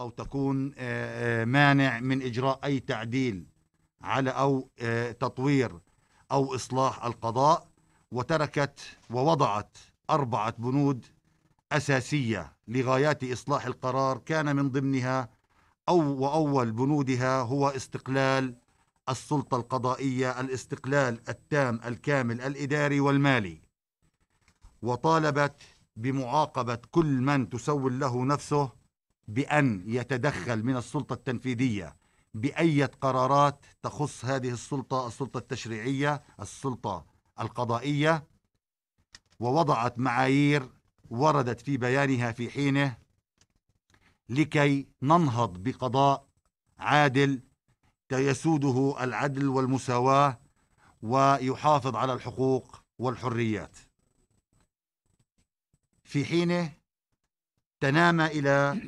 أو تكون آه، آه، مانع من إجراء أي تعديل على أو آه، تطوير أو إصلاح القضاء وتركت ووضعت أربعة بنود أساسية لغايات إصلاح القرار كان من ضمنها أو وأول بنودها هو استقلال السلطة القضائية الاستقلال التام الكامل الإداري والمالي وطالبت بمعاقبة كل من تسول له نفسه بأن يتدخل من السلطة التنفيذية بأية قرارات تخص هذه السلطة السلطة التشريعية السلطة القضائية ووضعت معايير وردت في بيانها في حينه لكي ننهض بقضاء عادل يسوده العدل والمساواة ويحافظ على الحقوق والحريات في حينه تنامى إلى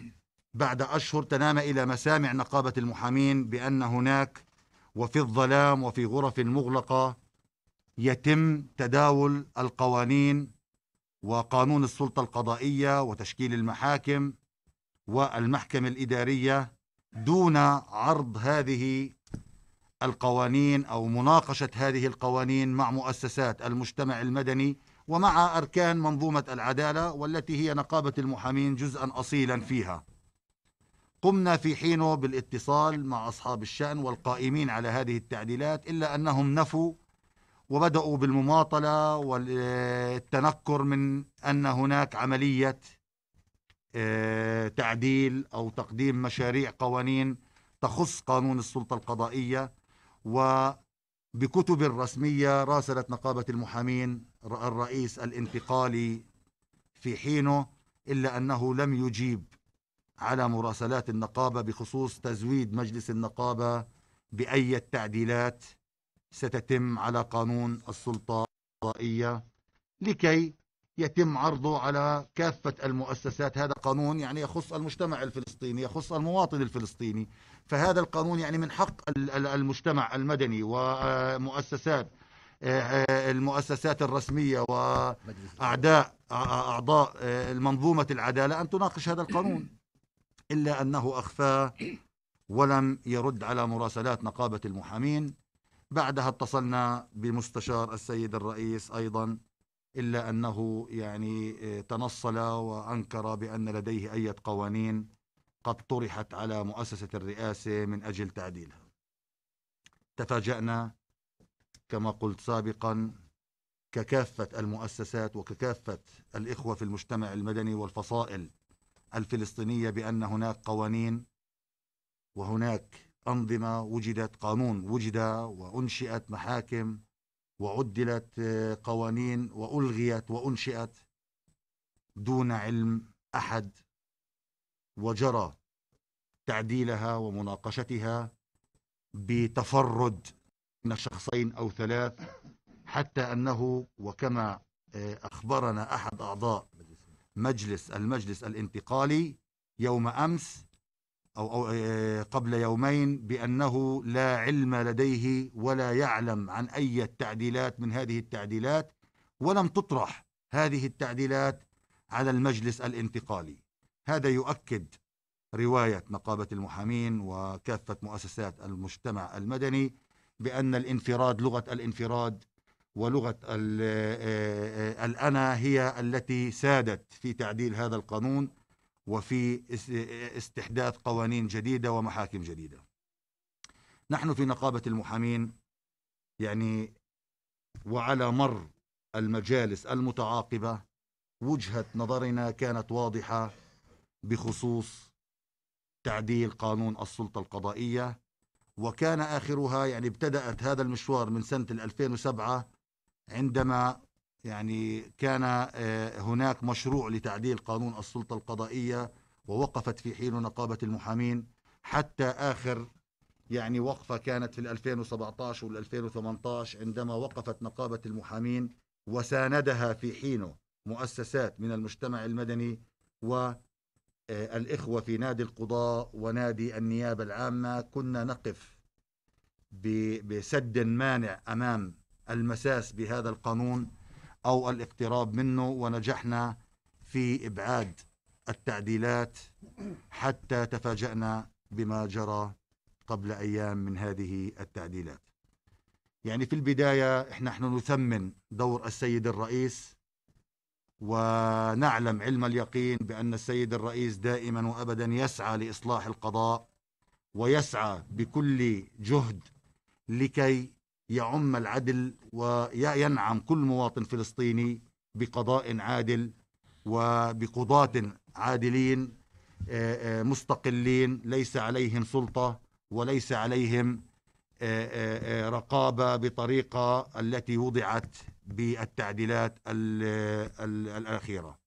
بعد أشهر تنام إلى مسامع نقابة المحامين بأن هناك وفي الظلام وفي غرف مغلقة يتم تداول القوانين وقانون السلطة القضائية وتشكيل المحاكم والمحكمة الإدارية دون عرض هذه القوانين أو مناقشة هذه القوانين مع مؤسسات المجتمع المدني ومع أركان منظومة العدالة والتي هي نقابة المحامين جزءا أصيلا فيها قمنا في حينه بالاتصال مع أصحاب الشأن والقائمين على هذه التعديلات إلا أنهم نفوا وبدأوا بالمماطلة والتنكر من أن هناك عملية آه، تعديل أو تقديم مشاريع قوانين تخص قانون السلطة القضائية وبكتب رسمية راسلت نقابة المحامين الرئيس الانتقالي في حينه إلا أنه لم يجيب على مراسلات النقابة بخصوص تزويد مجلس النقابة بأي تعديلات ستتم على قانون السلطة القضائية لكي يتم عرضه على كافة المؤسسات هذا قانون يعني يخص المجتمع الفلسطيني يخص المواطن الفلسطيني فهذا القانون يعني من حق المجتمع المدني ومؤسسات آه، آه، المؤسسات الرسمية وأعداء آه، أعضاء المنظومه العدالة أن تناقش هذا القانون إلا أنه أخفاه ولم يرد على مراسلات نقابة المحامين بعدها اتصلنا بمستشار السيد الرئيس أيضا إلا أنه يعني آه، تنصل وأنكر بأن لديه أي قوانين قد طرحت على مؤسسة الرئاسة من أجل تعديلها تفاجأنا كما قلت سابقا ككافة المؤسسات وككافة الإخوة في المجتمع المدني والفصائل الفلسطينيه بان هناك قوانين وهناك انظمه وجدت قانون وجد وانشئت محاكم وعدلت آه، قوانين والغيت وانشئت دون علم احد وجرى تعديلها ومناقشتها بتفرد من شخصين او ثلاث حتى انه وكما آه، اخبرنا احد اعضاء مجلس المجلس الانتقالي يوم أمس أو, أو آه، قبل يومين بأنه لا علم لديه ولا يعلم عن أي تعديلات من هذه التعديلات ولم تطرح هذه التعديلات على المجلس الانتقالي هذا يؤكد رواية نقابة المحامين وكافة مؤسسات المجتمع المدني بأن الانفراد لغة الانفراد ولغة آه، آه، الأنا هي التي سادت في تعديل هذا القانون وفي استحداث قوانين جديدة ومحاكم جديدة نحن في نقابة المحامين يعني وعلى مر المجالس المتعاقبة وجهة نظرنا كانت واضحة بخصوص تعديل قانون السلطة القضائية وكان آخرها يعني ابتدأت هذا المشوار من سنة 2007 عندما يعني كان آه، هناك مشروع لتعديل قانون السلطة القضائية ووقفت في حين نقابة المحامين حتى آخر يعني وقفة كانت في 2017 وال 2018 عندما وقفت نقابة المحامين وساندها في حينه مؤسسات من المجتمع المدني والإخوة آه، في نادي القضاء ونادي النيابة العامة كنا نقف بسد مانع أمام المساس بهذا القانون أو الاقتراب منه ونجحنا في إبعاد التعديلات حتى تفاجأنا بما جرى قبل أيام من هذه التعديلات يعني في البداية إحنا نحن نثمن دور السيد الرئيس ونعلم علم اليقين بأن السيد الرئيس دائما وأبدا يسعى لإصلاح القضاء ويسعى بكل جهد لكي يعم العدل وينعم كل مواطن فلسطيني بقضاء عادل وبقضاة عادلين آه، آه، مستقلين ليس عليهم سلطة وليس عليهم آه، رقابة بطريقة التي وضعت بالتعديلات الأخيرة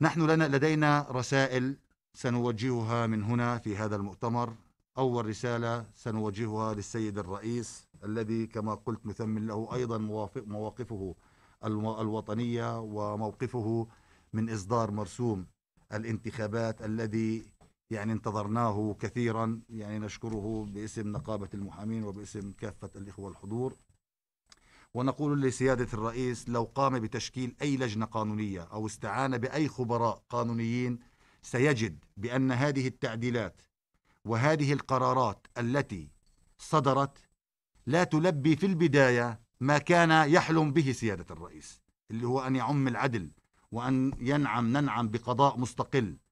نحن لنا لدينا رسائل سنوجهها من هنا في هذا المؤتمر أول رسالة سنوجهها للسيد الرئيس الذي كما قلت نثمن له أيضا مواقفه الوطنية وموقفه من إصدار مرسوم الانتخابات الذي يعني انتظرناه كثيرا يعني نشكره باسم نقابة المحامين وباسم كافة الإخوة الحضور ونقول لسيادة الرئيس لو قام بتشكيل أي لجنة قانونية أو استعان بأي خبراء قانونيين سيجد بأن هذه التعديلات وهذه القرارات التي صدرت لا تلبي في البداية ما كان يحلم به سيادة الرئيس اللي هو أن يعم العدل وأن ينعم ننعم بقضاء مستقل